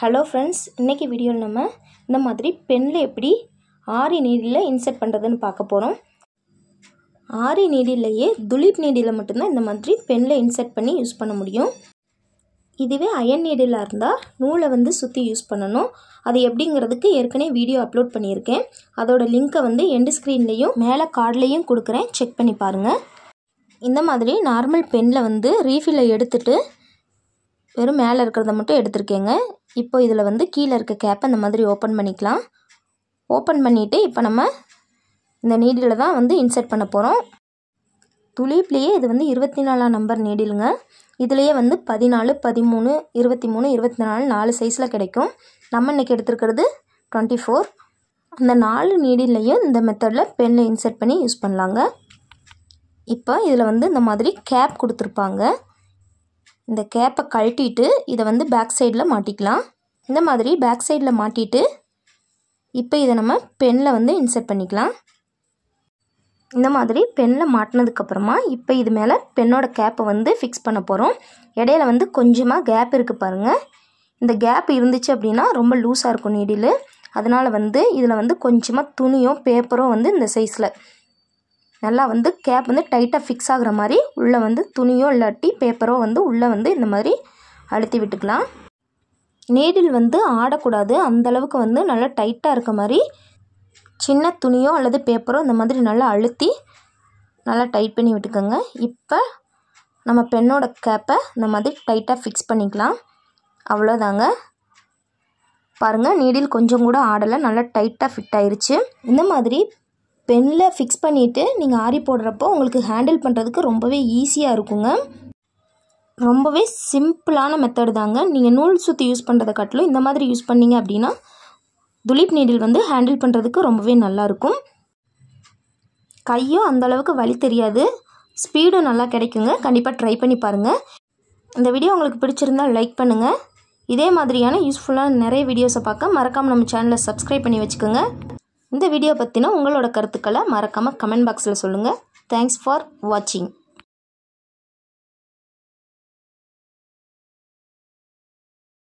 hello friends இன்றைக்கி வீடியோவில் நம்ம இந்த மாதிரி பெண்ணில் எப்படி ஆரி நீடியில் இன்சர்ட் பண்ணுறதுன்னு பார்க்க போகிறோம் ஆரி நீடியிலேயே துலீப் நீடியில் மட்டும்தான் இந்த மாதிரி பெண்ணில் இன்சர்ட் பண்ணி யூஸ் பண்ண முடியும் இதுவே அயன் நீடலாக இருந்தால் நூலை வந்து சுற்றி யூஸ் பண்ணணும் அது எப்படிங்கிறதுக்கு ஏற்கனவே வீடியோ அப்லோட் பண்ணியிருக்கேன் அதோட லிங்க்கை வந்து எண்டு ஸ்க்ரீன்லேயும் மேலே கார்ட்லேயும் கொடுக்குறேன் செக் பண்ணி பாருங்கள் இந்த மாதிரி நார்மல் பெனில் வந்து ரீஃபிலை எடுத்துட்டு வெறும் மேலே இருக்கிறத மட்டும் எடுத்திருக்கேங்க இப்போ இதில் வந்து கீழே இருக்க கேப்பை இந்த மாதிரி ஓப்பன் பண்ணிக்கலாம் ஓப்பன் பண்ணிவிட்டு இப்போ நம்ம இந்த நீடில் தான் வந்து இன்சர்ட் பண்ண போகிறோம் துலீப்லேயே இது வந்து இருபத்தி நாலாம் நம்பர் நீடிலுங்க இதுலேயே வந்து பதினாலு பதிமூணு இருபத்தி மூணு இருபத்தி நாலு நாலு சைஸில் கிடைக்கும் நம்ம இன்றைக்கி எடுத்துருக்கிறது டுவெண்ட்டி ஃபோர் அந்த நாலு நீடிலையும் இந்த மெத்தடில் பென்னில் இன்சர்ட் பண்ணி யூஸ் பண்ணலாங்க இப்போ இதில் வந்து இந்த மாதிரி கேப் கொடுத்துருப்பாங்க இந்த கேப்பை கழட்டிட்டு இதை வந்து பேக் சைடில் மாட்டிக்கலாம் இந்த மாதிரி பேக் சைடில் மாட்டிட்டு இப்போ இதை நம்ம பெனில் வந்து இன்சர்ட் பண்ணிக்கலாம் இந்த மாதிரி பெண்ணில் மாட்டினதுக்கப்புறமா இப்போ இது மேலே பெண்ணோட கேப்பை வந்து ஃபிக்ஸ் பண்ண போகிறோம் இடையில வந்து கொஞ்சமாக கேப் இருக்குது பாருங்கள் இந்த கேப் இருந்துச்சு அப்படின்னா ரொம்ப லூஸாக இருக்கும் நீடில் அதனால் வந்து இதில் வந்து கொஞ்சமாக துணியும் பேப்பரும் வந்து இந்த சைஸில் நல்லா வந்து கேப் வந்து டைட்டாக ஃபிக்ஸ் ஆகிற மாதிரி உள்ளே வந்து துணியோ இல்லாட்டி பேப்பரோ வந்து உள்ளே வந்து இந்த மாதிரி அழுத்தி விட்டுக்கலாம் நீடில் வந்து ஆடக்கூடாது அந்தளவுக்கு வந்து நல்லா டைட்டாக இருக்க மாதிரி சின்ன துணியோ அல்லது பேப்பரோ இந்த மாதிரி நல்லா அழுத்தி நல்லா டைட் பண்ணி விட்டுக்கோங்க இப்போ நம்ம பெண்ணோட கேப்பை இந்த மாதிரி டைட்டாக ஃபிக்ஸ் பண்ணிக்கலாம் அவ்வளோதாங்க பாருங்கள் நீடில் கொஞ்சம் கூட ஆடலை நல்லா டைட்டாக ஃபிட் ஆயிடுச்சு இந்த மாதிரி பெண்ணில் ஃபிக்ஸ் பண்ணிவிட்டு நீங்கள் ஆரி போடுறப்போ உங்களுக்கு ஹேண்டில் பண்ணுறதுக்கு ரொம்பவே ஈஸியாக இருக்குங்க ரொம்பவே சிம்பிளான மெத்தடு தாங்க நீங்கள் நூல் சுற்றி யூஸ் பண்ணுறதை காட்டிலும் இந்த மாதிரி யூஸ் பண்ணிங்க அப்படின்னா துலீப் நீடில் வந்து ஹேண்டில் பண்ணுறதுக்கு ரொம்பவே நல்லாயிருக்கும் கையும் அந்தளவுக்கு வலி தெரியாது ஸ்பீடும் நல்லா கிடைக்குங்க கண்டிப்பாக ட்ரை பண்ணி பாருங்கள் இந்த வீடியோ உங்களுக்கு பிடிச்சிருந்தால் லைக் பண்ணுங்கள் இதே மாதிரியான யூஸ்ஃபுல்லான நிறைய வீடியோஸை பார்க்க மறக்காமல் நம்ம சேனலை சப்ஸ்கிரைப் பண்ணி வச்சுக்கோங்க இந்த வீடியோ பற்றினா உங்களோட கருத்துக்களை மறக்காமல் கமெண்ட் பாக்ஸில் சொல்லுங்கள் தேங்க்ஸ் ஃபார் வாட்சிங்